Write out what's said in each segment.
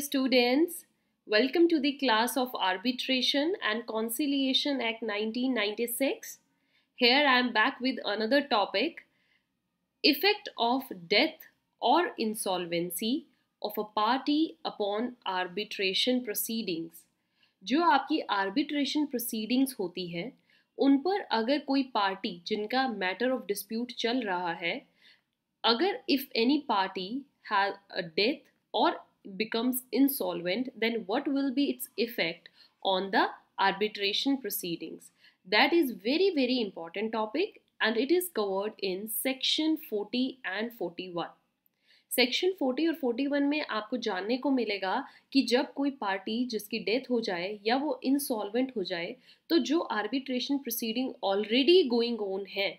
dear students. Welcome to the class of Arbitration and Conciliation Act 1996. Here I am back with another topic Effect of death or insolvency of a party upon arbitration proceedings. jo aapki arbitration proceedings hoti hai un par agar koi party jinka matter of dispute chal raha hai agar if any party has a death or becomes insolvent, then what will be its effect on the arbitration proceedings? That is very, very important topic and it is covered in section 40 and 41. section 40 or 41 mein aapko janne ko milega ki jab koi party jiski death ho jaye ya wo insolvent ho jaye to jo arbitration proceeding already going on hai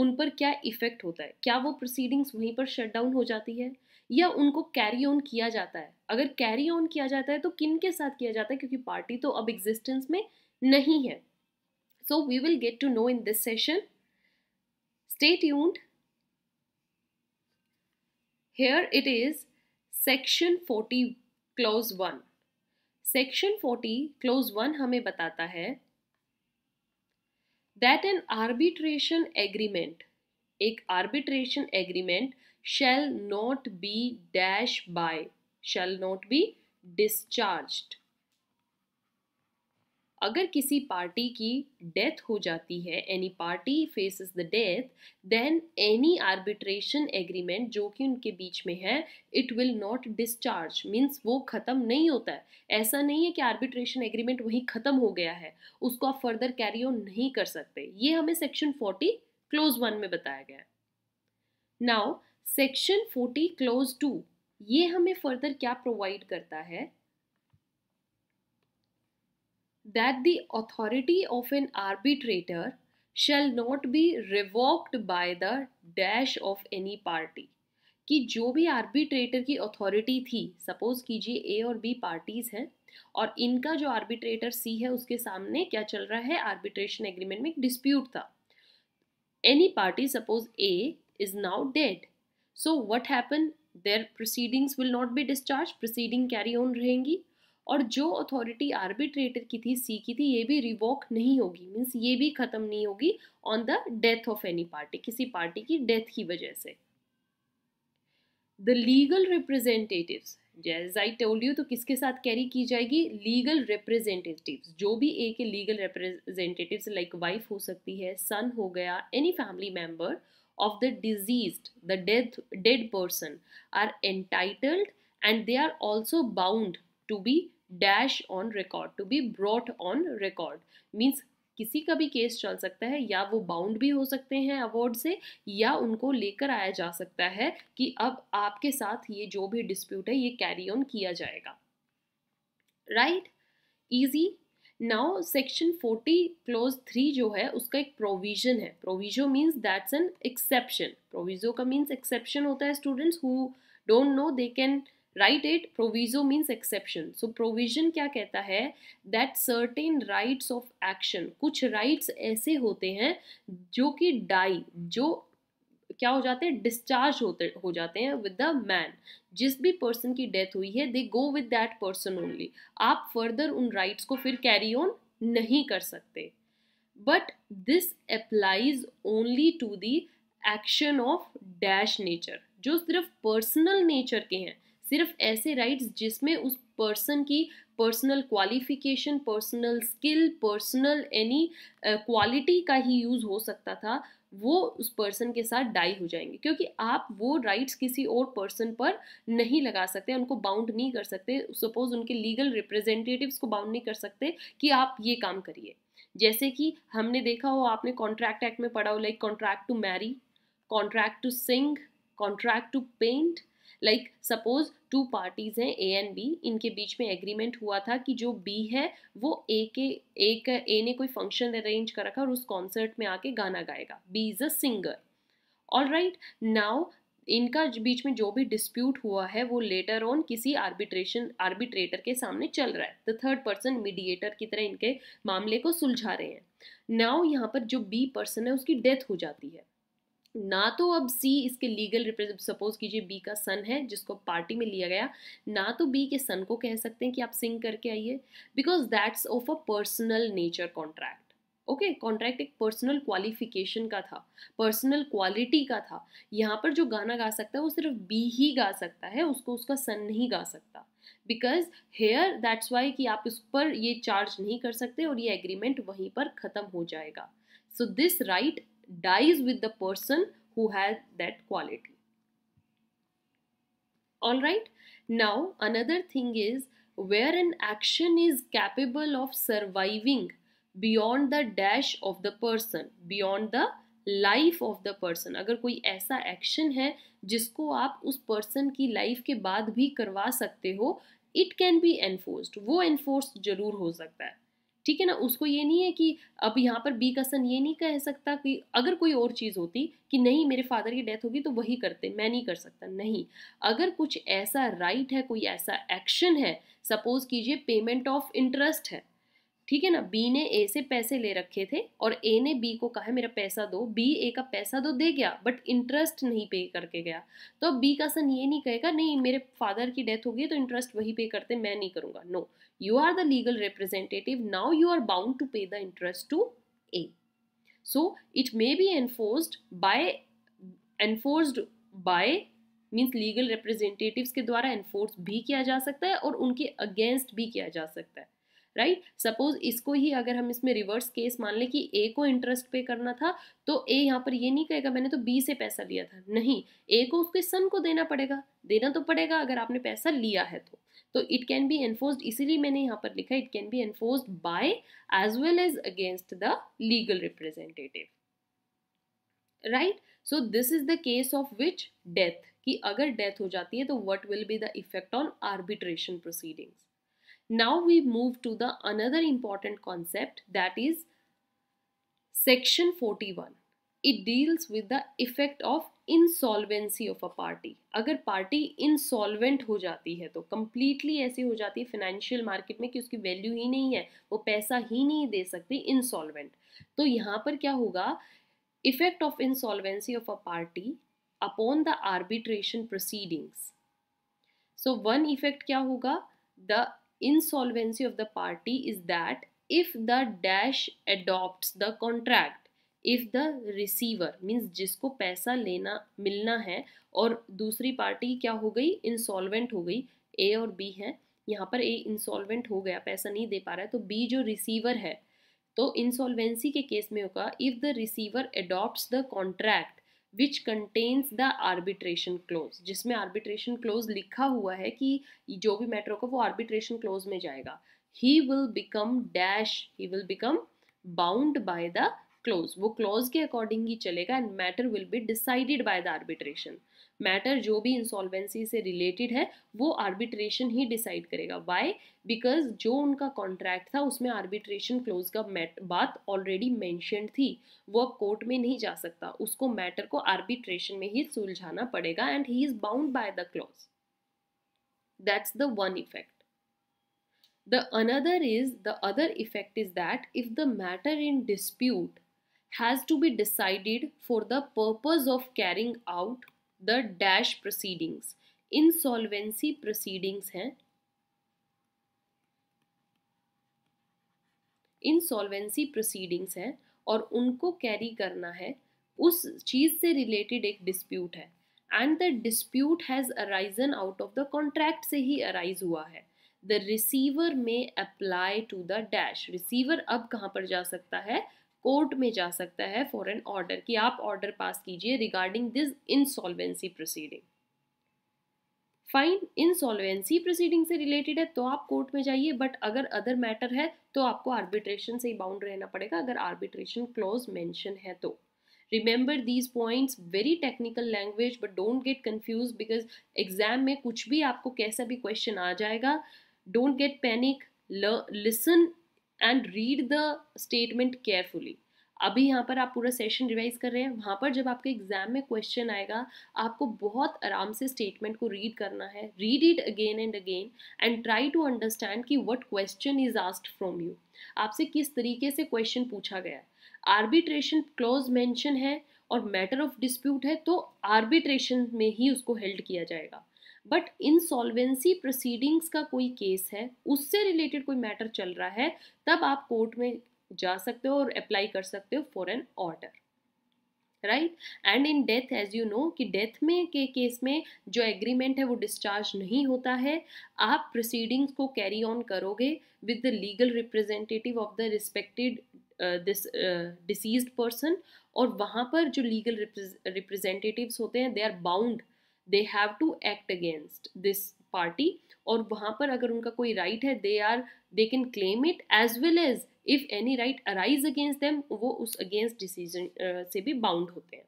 उन पर क्या effect होता है क्या वो proceedings वहीं पर shut down हो जाती है या उनको कैरी ऑन किया जाता है अगर कैरी ऑन किया जाता है तो किन के साथ किया जाता है क्योंकि पार्टी तो अब एग्जिस्टेंस में नहीं है so we will get to know in this session state यूंड here it is section forty clause one section forty clause one हमें बताता है दैट एन आर्बिट्रेशन एग्रीमेंट एक arbitration agreement shall not be dash by shall not be discharged अगर किसी party की death हो जाती है any party faces the death then any arbitration agreement जो कि उनके बीच में है it will not discharge means वो ख़त्म नहीं होता है ऐसा नहीं है कि आर्बिट्रेशन एग्रीमेंट वहीं ख़त्म हो गया है उसको आप फर्दर कैरी ऑन नहीं कर सकते ये हमें सेक्शन फोर्टी क्लोज वन में बताया गया है नाउ सेक्शन 40 क्लोज टू ये हमें फर्दर क्या प्रोवाइड करता है that the authority of an arbitrator shall not be revoked by the dash of any party कि जो भी आर्बिट्रेटर की अथॉरिटी थी सपोज कीजिए ए और बी पार्टीज़ हैं और इनका जो आर्बिट्रेटर सी है उसके सामने क्या चल रहा है आर्बिट्रेशन एग्रीमेंट में एक डिस्प्यूट था any party suppose A is now dead so what happen their proceedings will not be discharge proceeding carry on रहेंगी और जो अथॉरिटी आर्बिट्रेटर की थी सी की थी ये भी रिवॉक नहीं होगी मीन्स ये भी ख़त्म नहीं होगी on the death of any party किसी पार्टी की डेथ की वजह से the legal representative as I told you तो किसके साथ कैरी की जाएगी लीगल रिप्रेजेंटेटिव जो भी एक लीगल रिप्रेजेंटेटिव लाइक वाइफ हो सकती है सन हो गया any family member of the deceased the dead, dead person, are entitled and they are also bound to be dash on record, to be brought on record. Means किसी का भी case चल सकता है या वो बाउंड भी हो सकते हैं अवार्ड से या उनको लेकर आया जा सकता है कि अब आपके साथ ये जो भी डिस्प्यूट है ये कैरी ऑन किया जाएगा right easy now section 40 clause three जो है उसका एक प्रोविजन है proviso means that's an exception proviso का मीन्स एक्सेप्शन होता है students who don't know they can write it proviso means exception so provision क्या कहता है that certain rights of action कुछ राइट्स ऐसे होते हैं जो कि डाई जो क्या हो जाते हैं डिस्चार्ज होते हो जाते हैं विद द मैन जिस भी पर्सन की डेथ हुई है they go with that person only आप फर्दर उन राइट्स को फिर कैरी ऑन नहीं कर सकते but this applies only to the action of dash nature जो सिर्फ पर्सनल नेचर के हैं सिर्फ ऐसे राइट्स जिसमें उस पर्सन की personal qualification personal skill personal any quality का ही यूज़ हो सकता था वो उस पर्सन के साथ डाई हो जाएंगे क्योंकि आप वो राइट्स किसी और पर्सन पर नहीं लगा सकते उनको बाउंड नहीं कर सकते सपोज उनके लीगल रिप्रेजेंटेटिव्स को बाउंड नहीं कर सकते कि आप ये काम करिए जैसे कि हमने देखा हो आपने कॉन्ट्रैक्ट एक्ट में पढ़ा हो like contract to marry contract to sing contract to paint like suppose two parties हैं ए एंड बी इनके बीच में एग्रीमेंट हुआ था कि जो बी है वो ए के एक ए ने कोई फंक्शन अरेंज कर रखा और उस कॉन्सर्ट में आके गाना गाएगा B is a singer all right now इनका बीच में जो भी डिस्प्यूट हुआ है वो लेटर ऑन किसी आर्बिट्रेशन आर्बिट्रेटर के सामने चल रहा है द थर्ड पर्सन मीडिएटर की तरह इनके मामले को सुलझा रहे हैं नाउ यहाँ पर जो बी पर्सन है उसकी डेथ हो जाती है ना तो अब सी इसके लीगल रिप्रेजेंट सपोज कीजिए बी का सन है जिसको पार्टी में लिया गया ना तो बी के सन को कह सकते हैं कि आप सिंग करके आइए because that's of a personal nature contract okay contract एक पर्सनल क्वालिफिकेशन का था पर्सनल क्वालिटी का था यहाँ पर जो गाना गा सकता है वो सिर्फ बी ही गा सकता है उसको उसका सन नहीं गा सकता बिकॉज हेयर दैट्स वाई कि आप उस पर ये चार्ज नहीं कर सकते और ये एग्रीमेंट वहीं पर ख़त्म हो जाएगा so this right dies with the person who has that quality. all right now another thing is where an action is capable of surviving beyond the dash of the person, beyond the life of the person अगर कोई ऐसा action है जिसको आप उस person की life के बाद भी करवा सकते हो इट कैन बी एनफोर्स्ड वो एनफोर्स जरूर हो सकता है ठीक है ना उसको ये नहीं है कि अब यहाँ पर बी कसन ये नहीं कह सकता कि अगर कोई और चीज़ होती कि नहीं मेरे फादर की डेथ होगी तो वही करते मैं नहीं कर सकता नहीं अगर कुछ ऐसा राइट है कोई ऐसा एक्शन है सपोज कीजिए पेमेंट ऑफ इंटरेस्ट है ठीक है ना बी ने ए से पैसे ले रखे थे और ए ने बी को कहा है मेरा पैसा दो बी ए का पैसा तो दे गया बट इंटरेस्ट नहीं पे करके गया तो अब बी का सन ये नहीं कहेगा नहीं मेरे फादर की डेथ हो गई तो इंटरेस्ट वही पे करते मैं नहीं करूँगा no you are the legal representative now you are bound to pay the interest to A so it may be enforced by enforce by means legal representatives के द्वारा एनफोर्स भी किया जा सकता है और उनके अगेंस्ट भी किया जा सकता है राइट सपोज इसको ही अगर हम इसमें रिवर्स केस मान लें कि ए को इंटरेस्ट पे करना था तो ए यहाँ पर ये नहीं कहेगा मैंने तो बी से पैसा लिया था नहीं ए को उसके सन को देना पड़ेगा देना तो पड़ेगा अगर आपने पैसा लिया है तो तो इट कैन बी एनफोर्स इसीलिए मैंने यहाँ पर लिखा it can be enforce by as well as against the legal representative right so this is the case of which death कि अगर डेथ हो जाती है तो what will be the effect on arbitration proceedings Now we move to the another important concept that is section 41. It deals with the effect of insolvency of a party अगर party insolvent हो जाती है तो completely ऐसी हो जाती है financial market में कि उसकी वैल्यू ही नहीं है वो पैसा ही नहीं दे सकती इंसॉल्वेंट तो यहाँ पर क्या होगा effect of insolvency of a party upon the arbitration proceedings so one effect क्या होगा the insolvency of the party is that if the dash adopts the contract if the receiver means जिसको पैसा लेना मिलना है और दूसरी पार्टी क्या हो गई इंसॉल्वेंट हो गई ए और बी है यहाँ पर ए इंसॉल्वेंट हो गया पैसा नहीं दे पा रहा है तो बी जो रिसीवर है तो इंसॉल्वेंसी के केस में होगा if the receiver adopt the contract which contains the arbitration clause जिसमें आर्बिट्रेशन क्लोज लिखा हुआ है कि जो भी मैटर होगा वो आर्बिट्रेशन क्लोज में जाएगा he will become dash he will become bound by the clause वो क्लोज के अकॉर्डिंग ही चलेगा and matter will be decided by the arbitration matter जो भी इंसॉल्वेंसी से रिलेटेड है वो आर्बिट्रेशन ही डिसाइड करेगा वाई बिकॉज जो उनका कॉन्ट्रैक्ट था उसमें आर्बिट्रेशन क्लोज का मैट बात ऑलरेडी मैंशन थी वो अब कोर्ट में नहीं जा सकता उसको मैटर को आर्बिट्रेशन में ही सुलझाना पड़ेगा and he is bound by the clause that's the one effect The another is the other effect is that if the matter in dispute has to be decided for the purpose of carrying out the dash proceedings insolvency proceedings हैं insolvency proceedings हैं और उनको carry करना है उस चीज़ से related एक dispute है and the dispute has arisen out of the contract से ही अराइज हुआ है द रिसीवर में apply to the dash receiver अब कहाँ पर जा सकता है कोर्ट में जा सकता है फॉर एन ऑर्डर कि आप ऑर्डर पास कीजिए regarding this insolvency proceeding fine insolvency proceeding से रिलेटेड है तो आप कोर्ट में जाइए बट अगर अदर मैटर है तो आपको आर्बिट्रेशन से ही बाउंड रहना पड़ेगा अगर आर्बिट्रेशन क्लॉज मेंशन है तो remember these points very technical language but don't get confuse because exam में कुछ भी आपको कैसा भी क्वेश्चन आ जाएगा don't get panic listen and read the statement carefully अभी यहाँ पर आप पूरा सेशन रिवाइज कर रहे हैं वहाँ पर जब आपके एग्जाम में क्वेश्चन आएगा आपको बहुत आराम से स्टेटमेंट को रीड करना है read it again and again and try to understand कि what question is asked from you आपसे किस तरीके से क्वेश्चन पूछा गया आर्बिट्रेशन क्लोज मैंशन है और मैटर ऑफ डिस्प्यूट है तो आर्बिट्रेशन में ही उसको हेल्ड किया जाएगा बट इनसॉल्वेंसी प्रोसीडिंग्स का कोई केस है उससे रिलेटेड कोई मैटर चल रहा है तब आप कोर्ट में जा सकते हो और अप्लाई कर सकते हो for an order right and in death as you know कि डेथ में के केस में जो एग्रीमेंट है वो डिस्चार्ज नहीं होता है आप प्रोसीडिंग्स को कैरी ऑन करोगे with the legal representative of the respected this deceased person और वहाँ पर जो लीगल रिप्रेजेंटेटिव्स होते हैं they are bound they have to act against this party और वहाँ पर अगर उनका कोई राइट है they are they can claim it as well as if any right arise against them वो उस अगेंस्ट डिसीजन uh, से भी बाउंड होते हैं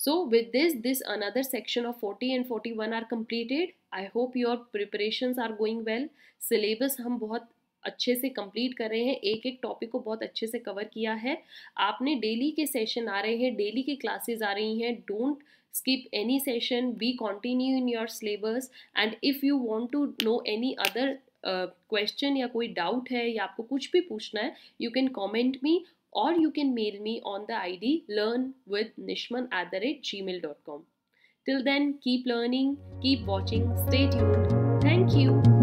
So with this, this another section of 40 and 41 are completed. I hope your preparations are going well. Syllabus हम बहुत अच्छे से कंप्लीट कर रहे हैं एक एक टॉपिक को बहुत अच्छे से कवर किया है आपने डेली के सेशन आ रहे हैं डेली की क्लासेस आ रही हैं don't skip any session be continue in your syllabus and if you want to know any other question या कोई डाउट है या आपको कुछ भी पूछना है यू कैन कॉमेंट मी और you can mail me on the I D learn with Nishman at the rate G mail dot com till then keep learning keep watching stay tuned thank you